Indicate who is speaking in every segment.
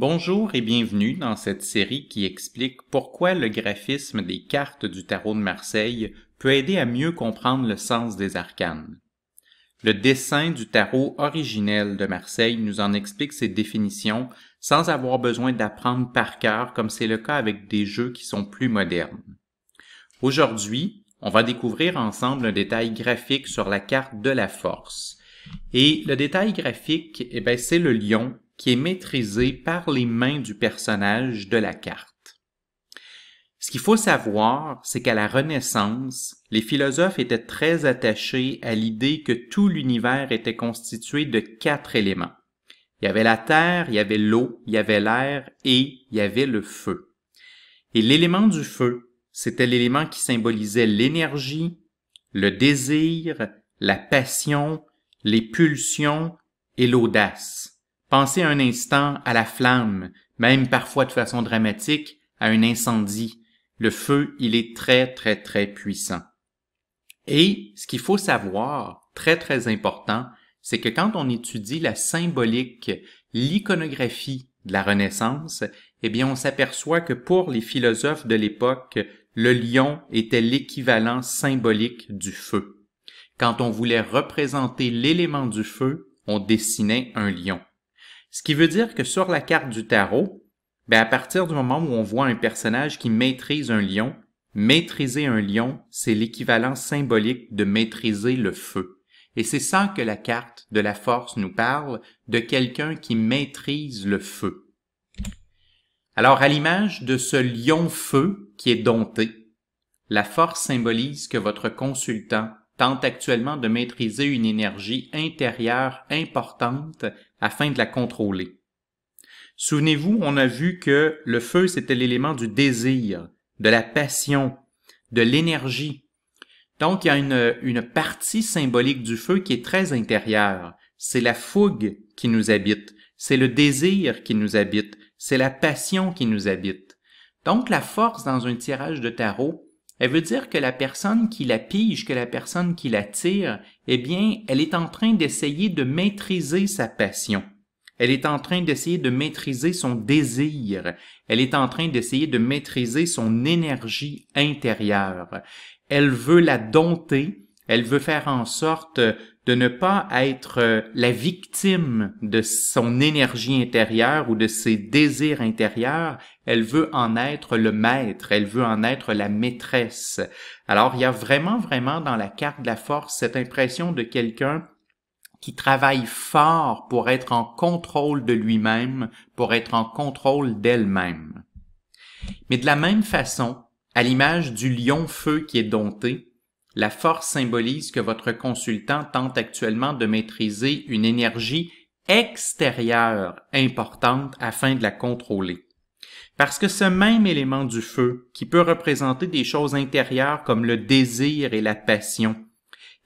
Speaker 1: Bonjour et bienvenue dans cette série qui explique pourquoi le graphisme des cartes du tarot de Marseille peut aider à mieux comprendre le sens des arcanes. Le dessin du tarot originel de Marseille nous en explique ses définitions sans avoir besoin d'apprendre par cœur comme c'est le cas avec des jeux qui sont plus modernes. Aujourd'hui, on va découvrir ensemble un détail graphique sur la carte de la force. Et le détail graphique, eh ben, c'est le lion qui est maîtrisé par les mains du personnage de la carte. Ce qu'il faut savoir, c'est qu'à la Renaissance, les philosophes étaient très attachés à l'idée que tout l'univers était constitué de quatre éléments. Il y avait la terre, il y avait l'eau, il y avait l'air et il y avait le feu. Et l'élément du feu, c'était l'élément qui symbolisait l'énergie, le désir, la passion, les pulsions et l'audace. Pensez un instant à la flamme, même parfois de façon dramatique, à un incendie. Le feu, il est très, très, très puissant. Et ce qu'il faut savoir, très, très important, c'est que quand on étudie la symbolique, l'iconographie de la Renaissance, eh bien, on s'aperçoit que pour les philosophes de l'époque, le lion était l'équivalent symbolique du feu. Quand on voulait représenter l'élément du feu, on dessinait un lion. Ce qui veut dire que sur la carte du tarot, ben, à partir du moment où on voit un personnage qui maîtrise un lion, maîtriser un lion, c'est l'équivalent symbolique de maîtriser le feu. Et c'est ça que la carte de la force nous parle, de quelqu'un qui maîtrise le feu. Alors à l'image de ce lion feu qui est dompté, la force symbolise que votre consultant tente actuellement de maîtriser une énergie intérieure importante afin de la contrôler. Souvenez-vous, on a vu que le feu, c'était l'élément du désir, de la passion, de l'énergie. Donc, il y a une, une partie symbolique du feu qui est très intérieure. C'est la fougue qui nous habite, c'est le désir qui nous habite, c'est la passion qui nous habite. Donc, la force dans un tirage de tarot, elle veut dire que la personne qui la pige, que la personne qui la tire, eh bien, elle est en train d'essayer de maîtriser sa passion. Elle est en train d'essayer de maîtriser son désir. Elle est en train d'essayer de maîtriser son énergie intérieure. Elle veut la dompter, elle veut faire en sorte de ne pas être euh, la victime de son énergie intérieure ou de ses désirs intérieurs. Elle veut en être le maître, elle veut en être la maîtresse. Alors il y a vraiment, vraiment dans la carte de la force cette impression de quelqu'un qui travaille fort pour être en contrôle de lui-même, pour être en contrôle d'elle-même. Mais de la même façon, à l'image du lion-feu qui est dompté, la force symbolise que votre consultant tente actuellement de maîtriser une énergie extérieure importante afin de la contrôler. Parce que ce même élément du feu, qui peut représenter des choses intérieures comme le désir et la passion,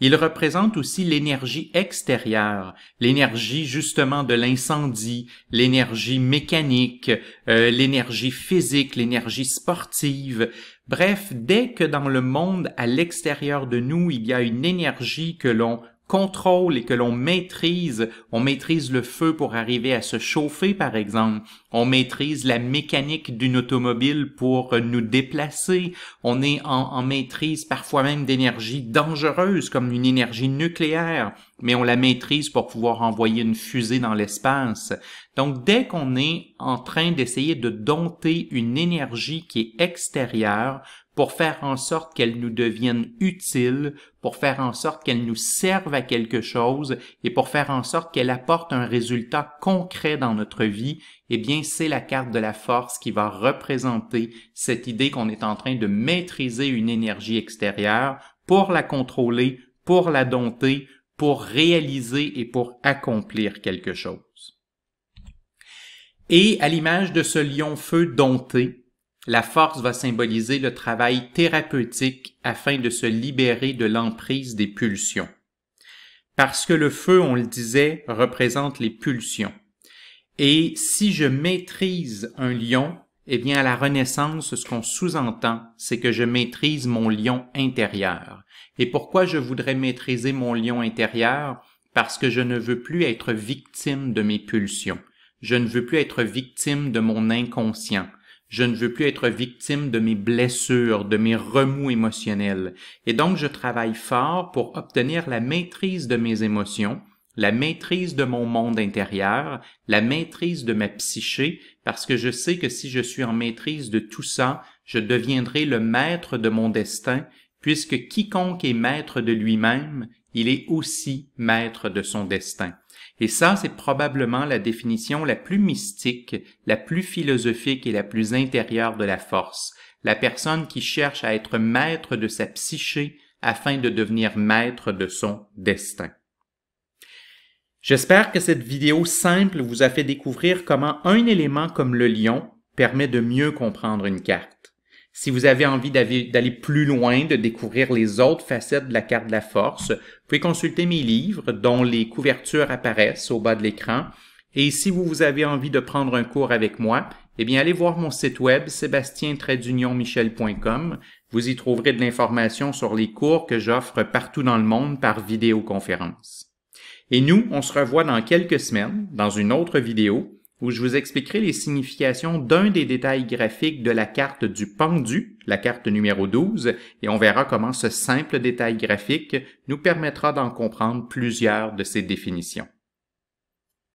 Speaker 1: il représente aussi l'énergie extérieure, l'énergie justement de l'incendie, l'énergie mécanique, euh, l'énergie physique, l'énergie sportive, Bref, dès que dans le monde à l'extérieur de nous, il y a une énergie que l'on contrôle et que l'on maîtrise, on maîtrise le feu pour arriver à se chauffer par exemple, on maîtrise la mécanique d'une automobile pour nous déplacer, on est en, maîtrise parfois même d'énergie dangereuse comme une énergie nucléaire, mais on la maîtrise pour pouvoir envoyer une fusée dans l'espace. Donc dès qu'on est en train d'essayer de dompter une énergie qui est extérieure pour faire en sorte qu'elle nous devienne utile, pour faire en sorte qu'elle nous serve à quelque chose et pour faire en sorte qu'elle apporte un résultat concret dans notre vie, eh bien c'est la carte de la force qui va représenter cette idée qu'on est en train de maîtriser une énergie extérieure pour la contrôler, pour la dompter, pour réaliser et pour accomplir quelque chose. Et à l'image de ce lion-feu dompté, la force va symboliser le travail thérapeutique afin de se libérer de l'emprise des pulsions. Parce que le feu, on le disait, représente les pulsions. Et si je maîtrise un lion, eh bien à la Renaissance, ce qu'on sous-entend, c'est que je maîtrise mon lion intérieur. Et pourquoi je voudrais maîtriser mon lion intérieur Parce que je ne veux plus être victime de mes pulsions. Je ne veux plus être victime de mon inconscient. Je ne veux plus être victime de mes blessures, de mes remous émotionnels. Et donc je travaille fort pour obtenir la maîtrise de mes émotions la maîtrise de mon monde intérieur, la maîtrise de ma psyché, parce que je sais que si je suis en maîtrise de tout ça, je deviendrai le maître de mon destin, puisque quiconque est maître de lui-même, il est aussi maître de son destin. Et ça, c'est probablement la définition la plus mystique, la plus philosophique et la plus intérieure de la force. La personne qui cherche à être maître de sa psyché afin de devenir maître de son destin. J'espère que cette vidéo simple vous a fait découvrir comment un élément comme le lion permet de mieux comprendre une carte. Si vous avez envie d'aller plus loin, de découvrir les autres facettes de la carte de la force, vous pouvez consulter mes livres dont les couvertures apparaissent au bas de l'écran. Et si vous avez envie de prendre un cours avec moi, eh bien allez voir mon site web sébastien-michel.com. Vous y trouverez de l'information sur les cours que j'offre partout dans le monde par vidéoconférence. Et nous, on se revoit dans quelques semaines, dans une autre vidéo, où je vous expliquerai les significations d'un des détails graphiques de la carte du pendu, la carte numéro 12, et on verra comment ce simple détail graphique nous permettra d'en comprendre plusieurs de ses définitions.